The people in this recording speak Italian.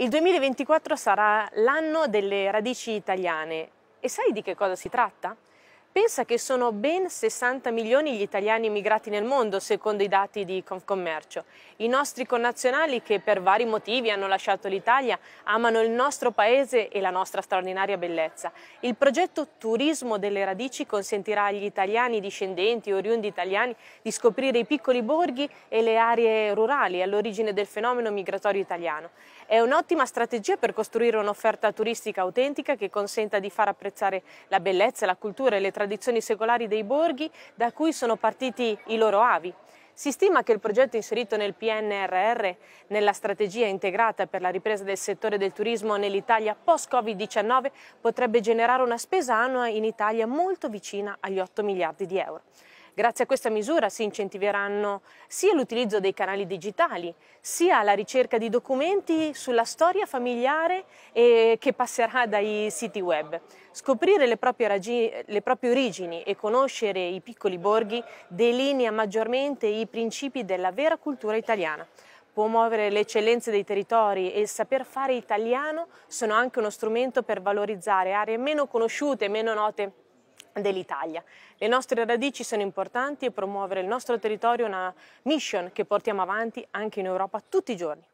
Il 2024 sarà l'anno delle radici italiane e sai di che cosa si tratta? Pensa che sono ben 60 milioni gli italiani immigrati nel mondo, secondo i dati di Confcommercio. I nostri connazionali che per vari motivi hanno lasciato l'Italia amano il nostro paese e la nostra straordinaria bellezza. Il progetto Turismo delle radici consentirà agli italiani discendenti, oriundi italiani, di scoprire i piccoli borghi e le aree rurali all'origine del fenomeno migratorio italiano. È un'ottima strategia per costruire un'offerta turistica autentica che consenta di far apprezzare la bellezza, la cultura e le tradizioni tradizioni secolari dei borghi da cui sono partiti i loro avi. Si stima che il progetto inserito nel PNRR, nella strategia integrata per la ripresa del settore del turismo nell'Italia post-Covid-19, potrebbe generare una spesa annua in Italia molto vicina agli 8 miliardi di euro. Grazie a questa misura si incentiveranno sia l'utilizzo dei canali digitali, sia la ricerca di documenti sulla storia familiare che passerà dai siti web. Scoprire le proprie, le proprie origini e conoscere i piccoli borghi delinea maggiormente i principi della vera cultura italiana promuovere le eccellenze dei territori e il saper fare italiano sono anche uno strumento per valorizzare aree meno conosciute, e meno note dell'Italia. Le nostre radici sono importanti e promuovere il nostro territorio è una mission che portiamo avanti anche in Europa tutti i giorni.